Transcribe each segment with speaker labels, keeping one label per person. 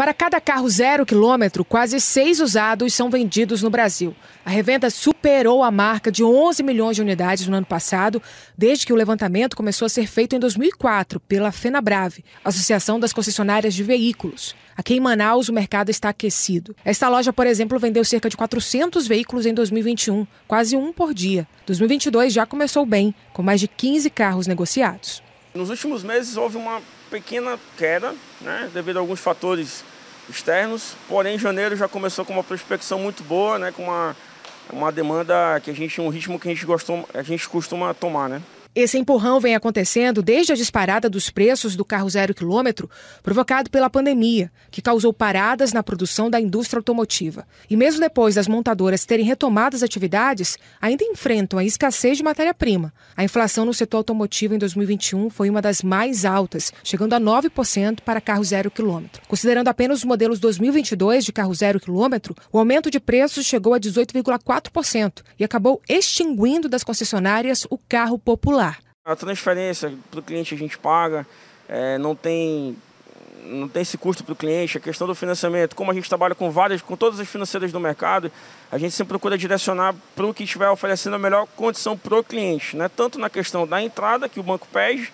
Speaker 1: Para cada carro zero quilômetro, quase seis usados são vendidos no Brasil. A revenda superou a marca de 11 milhões de unidades no ano passado, desde que o levantamento começou a ser feito em 2004 pela FenaBrave, Associação das Concessionárias de Veículos. Aqui em Manaus, o mercado está aquecido. Esta loja, por exemplo, vendeu cerca de 400 veículos em 2021, quase um por dia. 2022 já começou bem, com mais de 15 carros negociados.
Speaker 2: Nos últimos meses houve uma pequena queda, né, devido a alguns fatores externos. Porém, janeiro já começou com uma prospecção muito boa, né? Com uma, uma demanda que a gente, um ritmo que a gente, gostou, a gente costuma tomar, né?
Speaker 1: Esse empurrão vem acontecendo desde a disparada dos preços do carro zero quilômetro, provocado pela pandemia, que causou paradas na produção da indústria automotiva. E mesmo depois das montadoras terem retomado as atividades, ainda enfrentam a escassez de matéria-prima. A inflação no setor automotivo em 2021 foi uma das mais altas, chegando a 9% para carro zero quilômetro. Considerando apenas os modelos 2022 de carro zero quilômetro, o aumento de preços chegou a 18,4% e acabou extinguindo das concessionárias o carro popular.
Speaker 2: A transferência para o cliente a gente paga, é, não tem não tem esse custo para o cliente, a questão do financiamento, como a gente trabalha com várias, com todas as financeiras do mercado, a gente sempre procura direcionar para o que estiver oferecendo a melhor condição para o cliente, né? tanto na questão da entrada que o banco pede,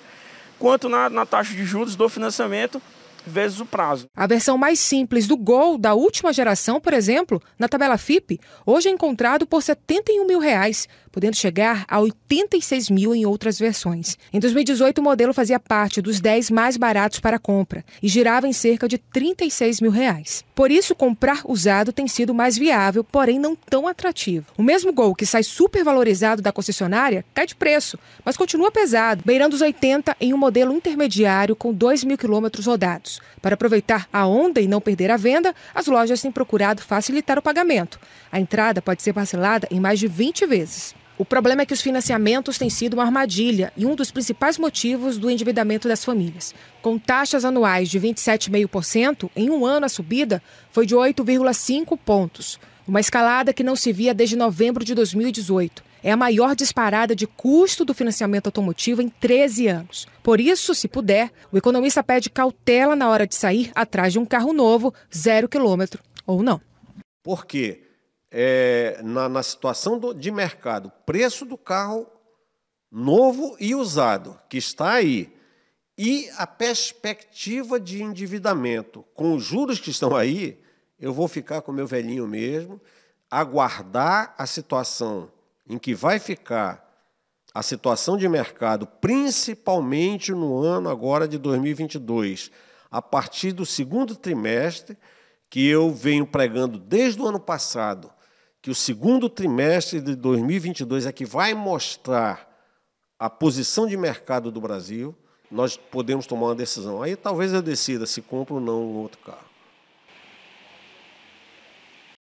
Speaker 2: quanto na, na taxa de juros do financiamento vezes o prazo.
Speaker 1: A versão mais simples do Gol da última geração, por exemplo, na tabela FIP, hoje é encontrado por R$ 71 mil reais, podendo chegar a 86 mil em outras versões. Em 2018, o modelo fazia parte dos 10 mais baratos para compra e girava em cerca de 36 mil reais. Por isso, comprar usado tem sido mais viável, porém não tão atrativo. O mesmo Gol que sai supervalorizado da concessionária cai de preço, mas continua pesado, beirando os 80 em um modelo intermediário com 2 mil quilômetros rodados. Para aproveitar a onda e não perder a venda, as lojas têm procurado facilitar o pagamento. A entrada pode ser parcelada em mais de 20 vezes. O problema é que os financiamentos têm sido uma armadilha e um dos principais motivos do endividamento das famílias. Com taxas anuais de 27,5%, em um ano a subida foi de 8,5 pontos, uma escalada que não se via desde novembro de 2018. É a maior disparada de custo do financiamento automotivo em 13 anos. Por isso, se puder, o economista pede cautela na hora de sair atrás de um carro novo, zero quilômetro ou não.
Speaker 3: Por quê? é, na, na, situação do, de mercado, preço do carro novo e usado, que está aí, e a perspectiva de endividamento, com os juros que estão aí, eu vou ficar com meu velhinho mesmo, aguardar a situação em que vai ficar a situação de mercado, principalmente no ano agora de 2022, a partir do segundo trimestre, que eu venho pregando desde o ano passado, que o segundo trimestre de 2022 é que vai mostrar a posição de mercado do Brasil, nós podemos tomar uma decisão. Aí talvez eu decida se compro ou não um outro carro.